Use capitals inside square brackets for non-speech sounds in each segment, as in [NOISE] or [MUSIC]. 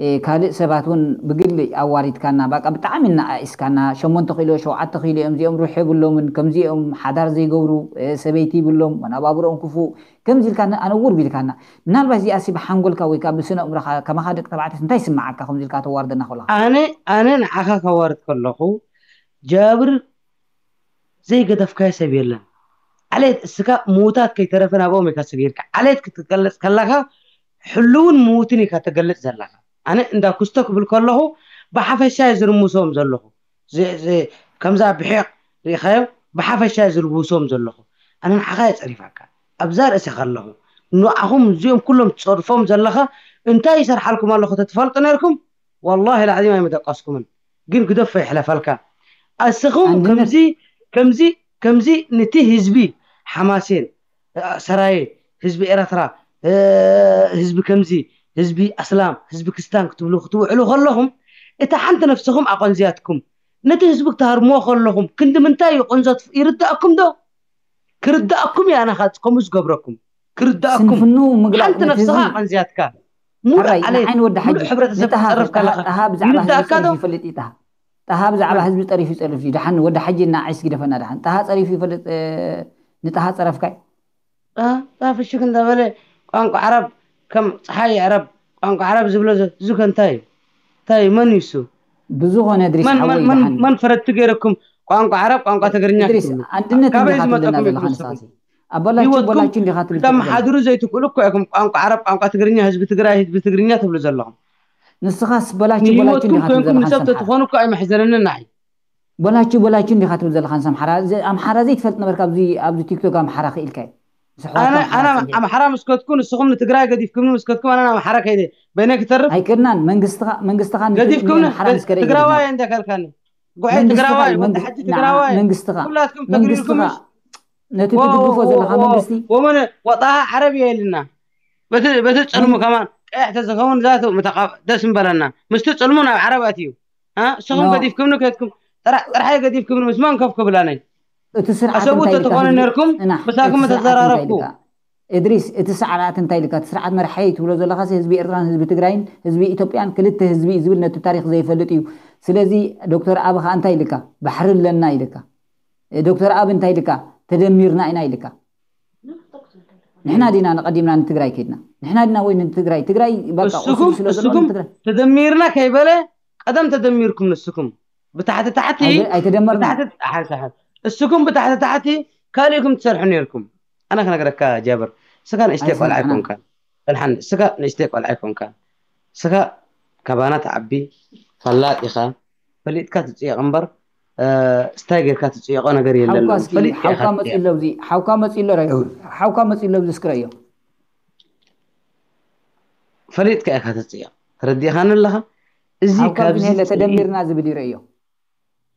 كالي سباتون بقلي أواريت كنا بقى بتعاملنا إس كنا شو من تخيلوا شو عتخيلوا أم زيهم روحي بلهم من كم زيهم حدار زي جورو سبيتي بلهم وأنا بابرو أم كفو كم زي أنا ور بيل كنا نال بس زي أسيب حنقول كوي كابسنا أم رخا كم هذا تبع تسمع تيس معك كم زي كات أنا أنا نحكا كوارد كله جابر زي قدف كاي سبيل لهم عليه سكا موتات كي ترفنا بومي كسبيرك عليه كتقلس كلها حلون موتني كتقلس زلها أنا عند كستك بالكله بحافة شايزر موسوم زلله زي زي كم زاب بحق ريخيو بحافة شايزر موسوم زلله أنا حقيقة أريفك أبزار أسي خلله إنه أهم زيهم كلهم تصرفهم زلها أنت يسر حالكم الله تتفلطن لكم والله العظيم ما يدقسكم قيم كدفة يحلى فالكا أسخهم كمزي كمزي كمزي نتي هزبي حماسين أه، سرايين هزبي إرثرا أه، هزبي كمزي هزبي أسلام هزبي كستان كتب له خطوة علو خلهم إتا حنت نفسهم أقوان زيادكم نتا هزبك تهار مو خلهم كنت من تاي يقون زاد يرد أكم دو كرد أكم يا أنا خاتس قمز قبركم كرد أكم حنت نفسها أقوان زيادك مو رأي عين ود حجي حبرة تسف يرد أكا دو تهابز على هزبي طريفي طريفي دحن ود حجي ناعيس كده فنا دحن تهات طريفي فلت نتهات طرف كاي اه لا في الشكل ده بلي عرب كم هاي عرب أنك عرب زبلة زكان تاي تاي من يسو بزوغون أدريس من من من من فرد تجيركم أنك عرب أنك تجرني أدريس عندنا تبي ما تكمل أبلا تقول بلا تشين خاطر تم حضروا زي تقولوا كأنك أنك عرب أنك تجرني هز بتجري هز بتجرني تبلو زلهم نسخاس بلا تشين بلا تشين خاطر زلهم نسبة تخونوا كأي محزننا نعي بلا تشين بلا تشين خاطر زلهم سام أم حرا تفلت نبرك أبزي أبزي تيك توك أم حرا خيل انا انا أنا حرا مسكوتكون سخمن تقرا قد يفكمن مسكوتكون انا ام حرا بينك ترف اي كنان منقست منقست انا قد يفكمن تقرا واي عندك الكاني قعد تقرا واي وانت حجي تقرا نعم، واي منقست خان كلاتكم تقريلكم نتو تدبوا زل خان منقستي ومن وطاها حربيه لنا بس بس تسلموا كمان احتزخون ذاته متقاف دسم بلنا مستو تسلمون عرباتيو ها سخم نعم. قد يفكمن كيتكم ترى ترى حي قد يفكمن مسمان كف بلاني أشوفوا تتقننركم بساكم تزراركم إدريس تسعة تنتايلك تسرعة مرحيت ولو زلا خاص هزبي إيران هزبي تجرين هزبي إثيوبيان كلت هزبي زبل نت تاريخ زي فلتيو سلازي دكتور أب خا أنتايلك بحر لنا إيلك دكتور أب أنتايلك تدميرنا اين إيلك نحنا دينا نقدمنا نتجري كيدنا نحنا دينا وين نتجري تجري بقى السكم السكم تدميرنا كيبله قدم تدميركم للسكم بتحت تحتي أي تدمرنا تحت تحت السكون بتاعت تحتي كان يقوم تسرحني لكم انا كان اقرا جابر سكان اشتيق والعيكم كان الحن سكان اشتيق والعيكم كان سكا كبانات عبي فلاط يخا فليت كاتو آه، يا غنبر استاجر كاتو يا انا غير يلا فليت حوكا مصي لو زي حوكا مصي لو راي حوكا مصي لو زي سكرايو فليت كاي كاتو تيق ردي خان لها ازي كابزي لتدمرنا زبدي رايو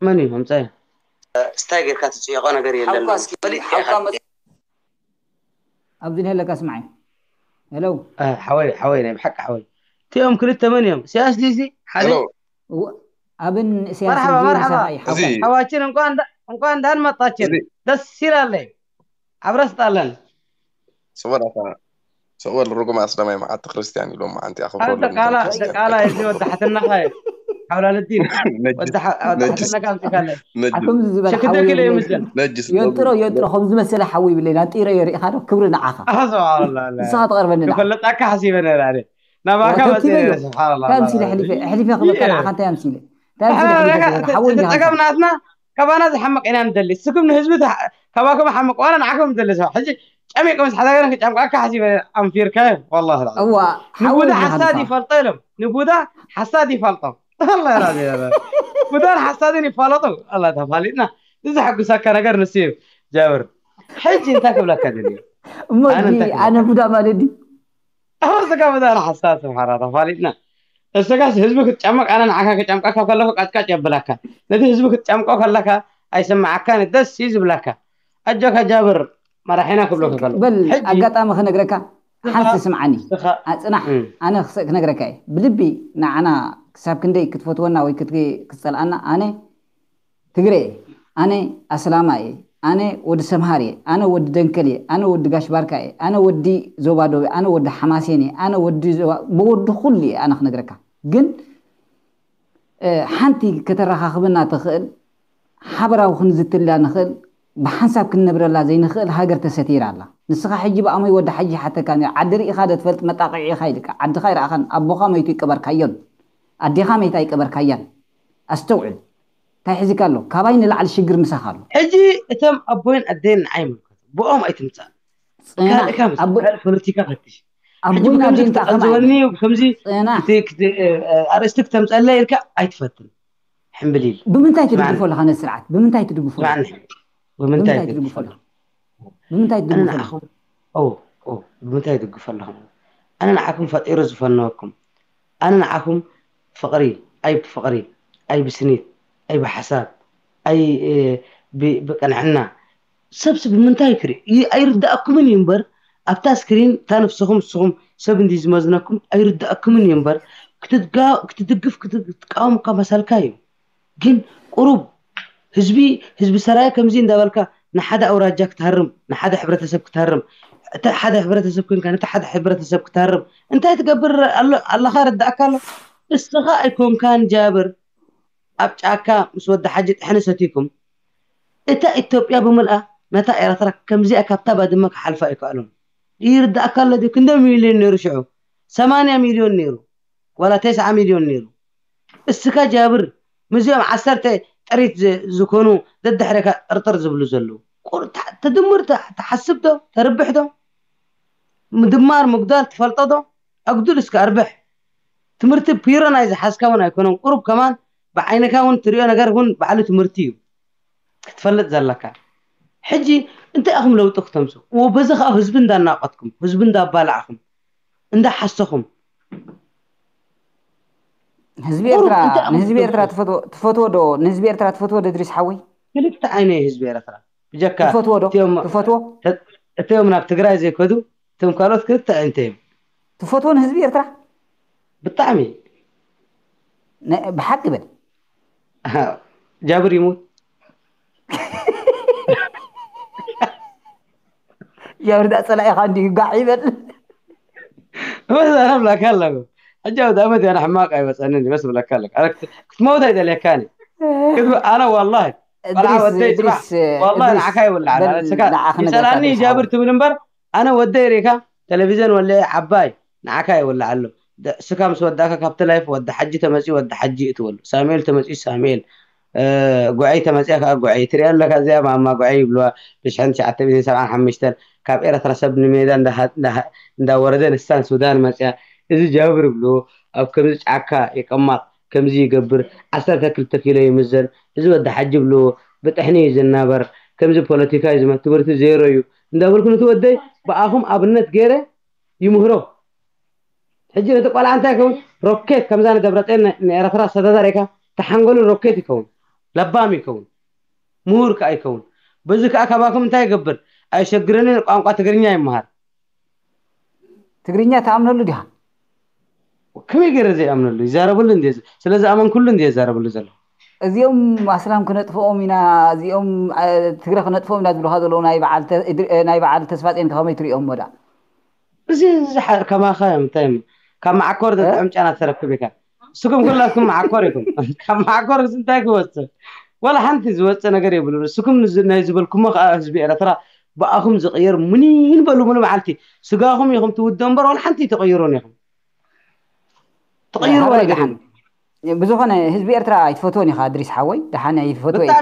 من يهم staagerkaas yaqaana عبد الهلا كاس معي هلو آه حوالي حوالي بحق حوالي تيوم كل الثمانية سياس ديزي حلو أبن سياس مرحبا مرحبا حواتين مقان دا مقان دان ما تاتين دس سيرا لي عبرس تالن صور أفا صور الرقم أصلا ما يمعاد تخرجت يعني لو ما عندي أخو دقالة دقالة يجي وضحت النخاية حول الدين [LAUGHS] نجس شكدك لي مجد نجس ينترى ينترى خمس مسألة حوي بالليل أنتيرا يري هذا كبرنا عخا [LAUGHS] سبحان الله لا ساعات غير من فلت أك حسيبنا لاري نبا كم سبحان الله كم سيلة حليفة حليفة خلنا كنا عخا تام سيلة تام سيلة حولنا تكمل ناسنا كبانا حمق إنا ندلس سكم نهزبة كباكم حمق وأنا عكم ندلس حجي أمي كمس حدا كنت عم أك حسيب أنفير كيف والله العظيم هو نبوده حسادي فلطلم نبوده حسادي فلطم الله راضي هذا مدار حسادني فالطو الله تفالينا تزحق سكر اقر نسيب جابر حجي انت قبل كذني انا انا بدا مالدي هو سكا مدار حساد سبحان الله تفالينا استغاث حزبك تጨምቅ انا نعكاك تጨምቃካ ከለኩ ቃጥቃጭ ያብላካ ነቲ ህዝብክ ትጨምቀው ከለካ ኣይስማዓካን ደስ እዩ ዝብላካ ኣጆካ ጃብር መራሒና ክብሎ ከሎ በል ኣጋጣሚ ክነግረካ ሓንቲ ስምዓኒ ኣፅናሕ ኣነ ክስእ ክነግረካ እየ ብልቢ ንዓና ክሳብ ክንደይ ክትፈትወና ወይ ክትፀልኣና ኣነ ትግሬ እየ ኣነ ኣስላማ እየ ኣነ ወዲ ሰምሃር እየ ኣነ ወዲ ደንከል እየ ኣነ ወዲ ጋሽባርካ እየ ኣነ ወዲ ዞባዶብ ኣነ ወዲ ሓማሴን እየ ኣነ ወዲ ብወዲ ኩሉ እየ ኣነ ክነግረካ ግን ሓንቲ ከተረካክብና ትኽእል ሓበራዊ ክንዝትልላ ንኽእል ብሓንሳብ ክንነብረላ ዘይንኽእል ሃገር ተሰቲራ ኣላ ንስኻ ሕጂ ብኣመይ ወዲ ሓጂ ሓተካ ዓዲ ርኢኻ ዶ ትፈልጥ መጣቅዒ ኢኻ ይልካ ዓድካ ይረኣኻን ኣቦካ መይቱ ይቀበርካዮን ኣዴኻ መይታ ይቀበርካያን ኣስተውዕል እንታይ ሕዚካ ኣሎ ካባይ ንላዕሊ ሽግር ምሳኻ ኣሎ ሕጂ እቶም ኣቦይን ኣደይን ንዓይ ምልከቱ ብኦም ኣይትምፃእ ፖለቲካ ፈትሽ ኣቦይን ኣደይን ዝበኒ ከምዚ ኣርእስቲ ክተምፀለ ኢልካ ኣይትፈትን ሕምብል ኢል ብምንታይ ትድግፎ ኣለካ ነዚ ስርዓት ብምንታይ ትድግፎ ብምንታይ ትድግፎ ብምንታይ ትድግፎ ብምንታይ ትድግፎ ኣለኹም ኣነ ንዓኩም ፈጢሩ ዝፈነወኩም ኣነ ንዓኹም فقري اي فقري اي سنيد اي حساب أي إيه، بقنعنا سب سب من تايكري أيرد أكمن ينبر أبتاسكرين تانف سهم سهم سبن ديز مازنكم أيرد أكمن ينبر كتدقا كتدقف كتدقاوم كمسالكايو جن قروب هزبي هزبي سرايا كمزين دابالكا نحدا اوراجاك تهرم نحدا حبرة سبك تهرم حدا حبرة سبك كن كان حدا حبرة سبك تهرم أنت تقبر الله الله خارد أكله استغائكم كان جابر أبتعكا مسود حاجة إحنا ستيكم إتا يا بملأ متى إرترك كم زي أكتبا دمك حلفا يقالون يرد أكل دي كندا مليون نيرو شعو ثمانية مليون نيرو ولا تسعة مليون نيرو السكا جابر مزيوم عسرت تريت زكونو ضد حركة ارتر زبلو زلو تدمر تحسب تربحتو تربح مدمار مقدار تفلطتو أقدر اسك أربح تمرتي بيرنا إذا حس كمان يكونون قرب كمان بعينك كمان تري أنا جار هون بعلو تمرتيو تفلت زلكا حجي أنت أهم لو تختمسو وبزغ أهزبن دار ناقتكم هزبن دار بالعكم أنت حسكم نزبير ترى نزبير ترى تفوتو تفوتو دو نزبير ترى تفوتو دو تدريس حوي كلك تعيني نزبير ترى بجكا تفوتو دو تفوتو تيوم نبتقرأ زي كده تم كارث كده تعنتيم تفوتو نزبير ترى بطعمي بحق بل آه. جابر يموت جابر ده صلاح خاندي قاعي بل بس انا بلاك لك الجواب ده انا حماق اي يعني، بس انا بس بلاك لك انا كنت ما ودي اذا كاني انا والله وديت والله انا عكاي ولا على سكان جابر نمبر انا ودي ريكا تلفزيون ولا إيه؟ عباي نعكاي ولا علو سكامس وداك كابت لايف ود حجي تمسي ود حجي تول ساميل تمسي ساميل قعي تمسي كا قعي تري الله كذا ما ما قعي بلوا بس هن شعت بيزي سبعة حمشتر كاب إيرا ترى سب نميدان ده ده ده ورده نستان سودان مسيا إذا جابر بلو أو كمزج عكا يكمل كمزي جبر أصلا تكل تكيلة يمزل إذا ود حجي بلو بتحني زنابر كمزي بوليتيكا إذا ما تبرت زيرو يو ده بقول كل تود ده بقاهم أبنت غيره يمهرو ሕጂ ነቲ ቆልዓ እንታይ ይኸውን ሮኬት ከምዛ ንገብረፀ ንኤረትራ ዝተተዘሪካ ተሓንጎሉ ሮኬት ይከውን ለባም ይከውን ምሁር ከዓ ይከውን በዚ ከዓ ከባኩም እንታይ ይገብር ኣይሸግረንን ቋንቋ ትግርኛ ይምሃር ትግርኛ ተኣምነሉ ዲኻ ከመይ ገይረ ዘይኣምነሉ ይዛረበሉ እንደ ስለዚ ኣመንኩሉ እንደ ይዛረብሉ ዘሎ እዚኦም ኣስላም ክነጥፍኦም ኢና እዚኦም ትግራይ ክነጥፍኦም ኢና ዝብልካ ዘለዉ ናይ በዓል ተስፋ ጤንካ ከመይ ትሪኦም ሞዳ እዚ ከማኸ ምንታይ كم عكور ده أمشي أنا سلف بك سكم كلكم عكوركم [LAUGHS] كما عكور سنتاك وسط ولا حنت زوجت أنا قريب لنا سكم نزلنا يزبلكم أخ أزبي أنا ترى بأخم زغير منين بلو منو معلتي سقاهم يخم تودن برا ولا حنتي تغيرون يخم تغيروا ولا جحن بزوجنا هزبي أرترا يتفوتوني خادريس حوي دحنا يتفوتوا